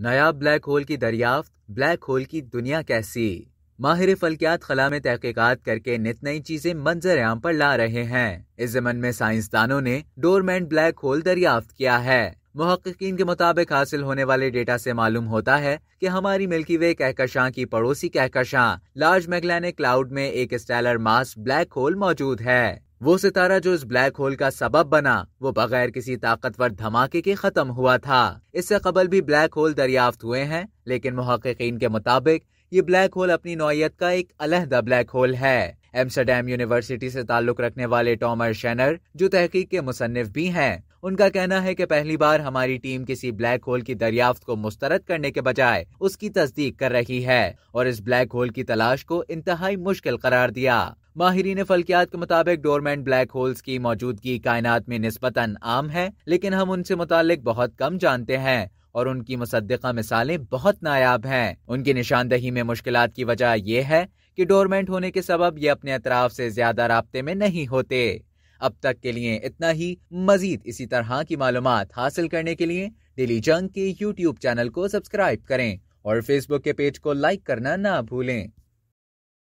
नया black hole की दरियाफ्त black hole की दुनिया कैसी माहिर फलकियात खला में तहकीकत करके नित नई चीजें मंजर आम पर ला रहे हैं इस जमन में साइंसदानों ने डोरमेंट ब्लैक होल दरियाफ्त किया है महक्कीन के मुताबिक हासिल होने वाले डेटा से मालूम होता है कि हमारी मिल्की वे कहकशां की पड़ोसी कहकशां लार्ज मैगलैनिक क्लाउड में एक स्टेलर मास ब्लैक होल मौजूद है वो सितारा जो इस ब्लैक होल का सबब बना वो बगैर किसी ताकतवर धमाके के खत्म हुआ था इससे कबल भी ब्लैक होल दरियाफ्त हुए हैं लेकिन मुहकिन के मुताबिक ये ब्लैक होल अपनी नोयत का एक अलहदा ब्लैक होल है एम्स्टरडेम यूनिवर्सिटी से ताल्लुक रखने वाले टॉमर शेनर जो तहकीक के मुसनफ भी हैं उनका कहना है कि पहली बार हमारी टीम किसी ब्लैक होल की दरियाफ्त को मुस्तरद करने के बजाय उसकी तस्दीक कर रही है और इस ब्लैक होल की तलाश को इंतहाई मुश्किल करार दिया माहरीन फल्कियात के मुताबिक डोरमेंट ब्लैक होल्स की मौजूदगी कायनात में नस्बता आम है लेकिन हम उनसे मुतालिक बहुत कम जानते हैं और उनकी मुसदा मिसालें बहुत नायाब हैं उनकी निशानदही में मुश्किल की वजह यह है कि डोरमेंट होने के सबब ये अपने अतराफ से ज्यादा रबते में नहीं होते अब तक के लिए इतना ही मजीद इसी तरह की मालूम हासिल करने के लिए डेली जंग के यूट्यूब चैनल को सब्सक्राइब करें और फेसबुक के पेज को लाइक करना ना भूलें